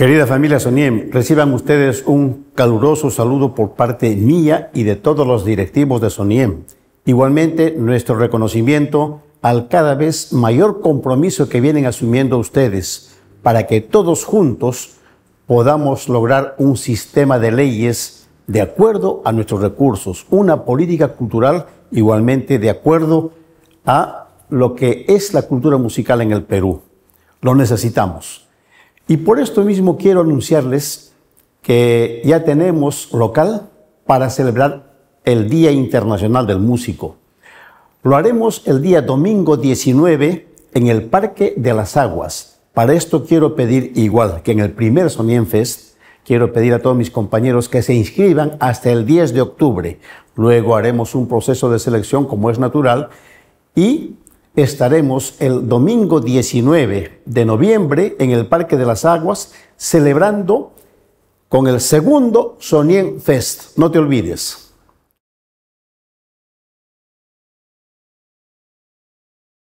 Querida familia Soniem, reciban ustedes un caluroso saludo por parte mía y de todos los directivos de Soniem. Igualmente, nuestro reconocimiento al cada vez mayor compromiso que vienen asumiendo ustedes para que todos juntos podamos lograr un sistema de leyes de acuerdo a nuestros recursos, una política cultural igualmente de acuerdo a lo que es la cultura musical en el Perú. Lo necesitamos. Y por esto mismo quiero anunciarles que ya tenemos local para celebrar el Día Internacional del Músico. Lo haremos el día domingo 19 en el Parque de las Aguas. Para esto quiero pedir, igual que en el primer Sonienfest, quiero pedir a todos mis compañeros que se inscriban hasta el 10 de octubre. Luego haremos un proceso de selección como es natural y estaremos el domingo 19 de noviembre en el Parque de las Aguas celebrando con el segundo Sonien Fest. No te olvides.